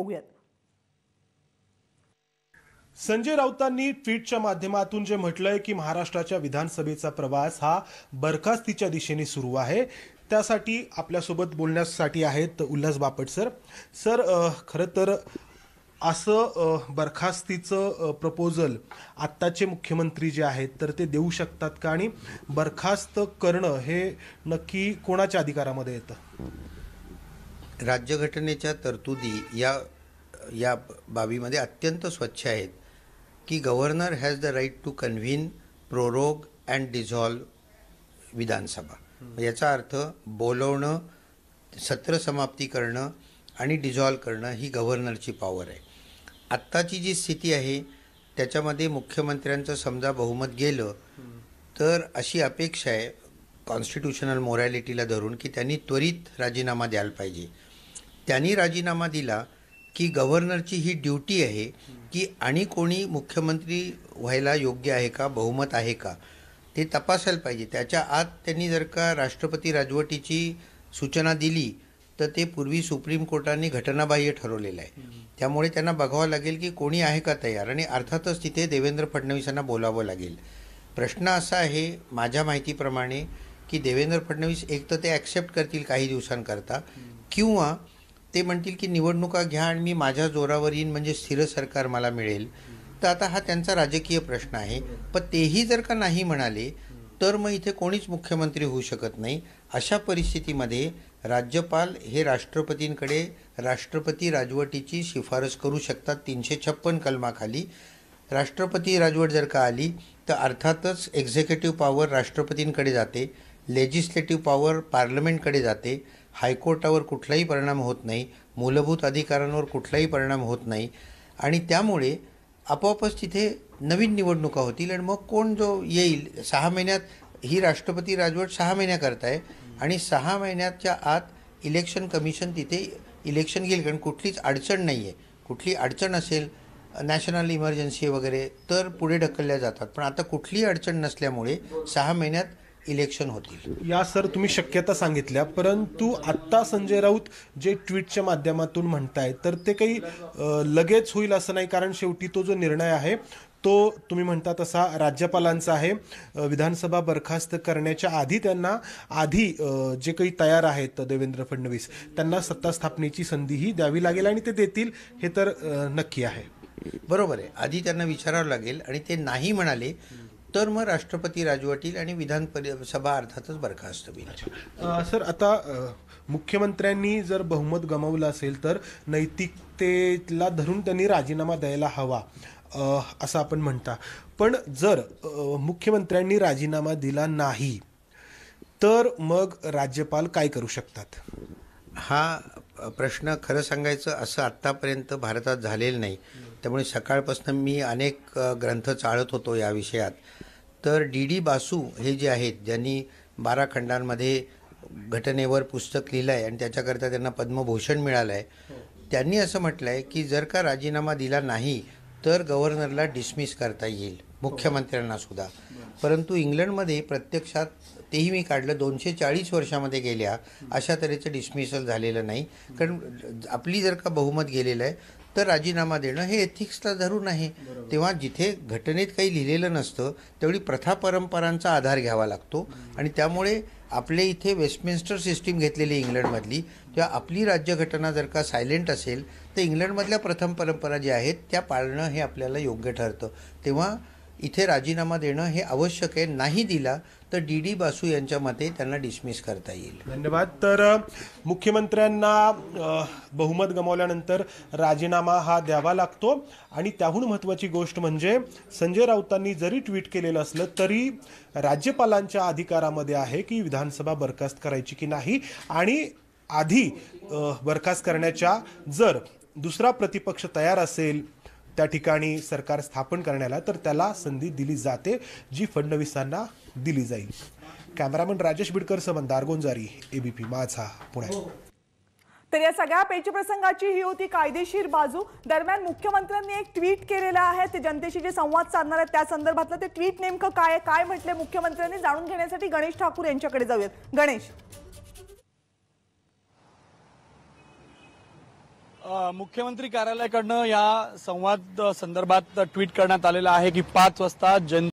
बघूयात संजय राऊतांनी ट्विटच्या माध्यमातून जे म्हटलंय की महाराष्ट्राच्या विधानसभेचा प्रवास हा बरखास्तीच्या दिशेने सुरू आहे त्यासाठी आपल्यासोबत बोलण्यासाठी आहेत उल्हास बापट सर सर खरं तर असं बरखास्तीचं प्रपोजल आत्ताचे मुख्यमंत्री जे आहेत तर ते देऊ शकतात का आणि बरखास्त करणं हे नक्की कोणाच्या अधिकारामध्ये येतं राज्यघटनेच्या तरतुदी या या बाबीमध्ये अत्यंत स्वच्छ आहेत की governor has the right to convene prorogue and dissolve Vidhan Sabha याचा अर्थ बोलवणं सत्र समाप्ती करणं आणि डिझॉल्व करणं ही गव्हर्नरची पॉवर आहे आत्ताची जी स्थिती आहे त्याच्यामध्ये मुख्यमंत्र्यांचं समजा बहुमत गेलं तर अशी अपेक्षा आहे कॉन्स्टिट्युशनल मोरॅलिटीला धरून की त्यांनी त्वरित राजीनामा द्यायला पाहिजे त्यांनी राजीनामा दिला की गव्हर्नरची ही ड्युटी आहे की आणि कोणी मुख्यमंत्री व्हायला योग्य आहे का बहुमत आहे का ते तपासायला पाहिजे त्याच्या आत त्यांनी जर का राष्ट्रपती राजवटीची सूचना दिली तर ते पूर्वी सुप्रीम कोर्टाने घटनाबाह्य ठरवलेलं आहे त्यामुळे त्यांना बघावं लागेल की कोणी आहे का तयार आणि अर्थातच तिथे देवेंद्र फडणवीसांना बोलावं लागेल प्रश्न असा आहे माझ्या माहितीप्रमाणे की देवेंद्र फडणवीस एक तर ते ॲक्सेप्ट करतील काही दिवसांकरता किंवा ते म्हणतील की निवडणुका घ्या आणि मी माझ्या जोरावर येईन म्हणजे स्थिर सरकार मला मिळेल तर आता हा त्यांचा राजकीय प्रश्न आहे पण तेही जर का नाही म्हणाले तर मग इथे कोणीच मुख्यमंत्री होऊ शकत नाही अशा परिस्थितीमध्ये राज्यपाल हे राष्ट्रपतींकडे राष्ट्रपती राजवटीची शिफारस करू शकतात तीनशे छप्पन कलमाखाली राष्ट्रपती राजवट जर का आली तर अर्थातच एक्झिक्युटिव्ह पॉवर राष्ट्रपतींकडे जाते लेजिस्लेटिव्ह पॉवर पार्लमेंटकडे जाते हायकोर्टावर कुठलाही परिणाम होत नाही मूलभूत अधिकारांवर कुठलाही परिणाम होत नाही आणि त्यामुळे आपोआपच तिथे नवीन निवडणुका होतील आणि मग कोण जो येईल सहा महिन्यात ही राष्ट्रपती राजवट सहा महिन्याकरता आहे आणि सहा महिन्याच्या आत इलेक्शन कमिशन तिथे इलेक्शन घेईल कारण कुठलीच अडचण नाही आहे कुठली अडचण असेल नॅशनल इमर्जन्सी वगैरे तर पुढे ढकलल्या जातात पण आता कुठलीही अडचण नसल्यामुळे सहा महिन्यात इलेक्शन होतील या सर तुम्ही शक्यता सांगितल्या परंतु आत्ता संजय राऊत जे ट्विटच्या माध्यमातून म्हणताय तर ते काही लगेच होईल असं नाही कारण शेवटी तो जो निर्णय आहे तो तुम्ही म्हणता तसा राज्यपालांचा आहे विधानसभा बरखास्त करण्याच्या आधी त्यांना आधी जे काही तयार आहेत देवेंद्र फडणवीस त्यांना सत्ता स्थापनेची संधीही द्यावी लागेल आणि ते देतील हे तर नक्की आहे बरोबर आहे आधी त्यांना विचारावं लागेल आणि ते नाही म्हणाले तर मग राष्ट्रपती राजवटील आणि विधान सभा अर्थातच बरखास्त होईल सर आता मुख्यमंत्र्यांनी जर बहुमत गमावलं असेल तर नैतिकतेला धरून त्यांनी राजीनामा द्यायला हवा असं आपण म्हणता पण जर मुख्यमंत्र्यांनी राजीनामा दिला नाही तर मग राज्यपाल काय करू शकतात हा प्रश्न खरं सांगायचं असं आत्तापर्यंत भारतात झालेलं नाही त्यामुळे सकाळपासून मी अनेक ग्रंथ चाळत होतो या विषयात तर डी डी बासू हे जे आहेत ज्यांनी बारा खंडांमध्ये घटनेवर पुस्तक लिहिलं आहे आणि त्याच्याकरता त्यांना पद्मभूषण मिळालं आहे त्यांनी असं म्हटलं आहे की जर का राजीनामा दिला नाही तर गव्हर्नरला डिसमिस करता येईल मुख्यमंत्र्यांना सुद्धा परंतु इंग्लंडमध्ये प्रत्यक्षात तेही मी काढलं दोनशे चाळीस वर्षामध्ये गेल्या अशा तऱ्हेचं डिसमिसल झालेलं नाही कारण आपली जर का बहुमत गेलेलं आहे तर राजीनामा देणं हे एथिक्सला धरून आहे तेव्हा जिथे घटनेत काही लिहिलेलं नसतं तेवढी प्रथा परंपरांचा आधार घ्यावा लागतो आणि त्यामुळे आपले इथे वेस्टमिन्स्टर सिस्टीम घेतलेली इंग्लंडमधली किंवा आपली राज्यघटना जर का सायलेंट असेल तर इंग्लंडमधल्या प्रथम परंपरा ज्या आहेत त्या पाळणं हे आपल्याला योग्य ठरतं तेव्हा इथे राजीनामा देणं हे आवश्यक आहे नाही दिला तर डी डी बासू यांच्या मते त्यांना डिसमिस करता येईल धन्यवाद तर मुख्यमंत्र्यांना बहुमत गमावल्यानंतर राजीनामा हा द्यावा लागतो आणि त्याहून महत्त्वाची गोष्ट म्हणजे संजय राऊतांनी जरी ट्विट केलेलं असलं तरी राज्यपालांच्या अधिकारामध्ये आहे की विधानसभा बरखास्त करायची की नाही आणि आधी बरखास्त करण्याच्या जर दुसरा प्रतिपक्ष तयार असेल त्या ठिकाणी सरकार स्थापन करण्याला तर त्याला संधी दिली जाते जी फडणवीसांना दिली जाईल कॅमेरामन राजेश बिडकर समंदार गोंजारी एबीपी माझा पुणे हो, हो. तर या सगळ्या प्रसंगाची ही होती कायदेशीर बाजू दरम्यान मुख्यमंत्र्यांनी एक ट्विट केलेलं आहे ते जनतेशी जे संवाद साधणार आहेत त्या संदर्भातलं ते ट्विट नेमकं काय काय म्हटलं मुख्यमंत्र्यांनी जाणून घेण्यासाठी गणेश ठाकूर यांच्याकडे जाऊयात गणेश मुख्यमंत्री कार्यालयाकडनं या संवाद संदर्भात ट्विट करण्यात आलेलं आहे की पाच वाजता जन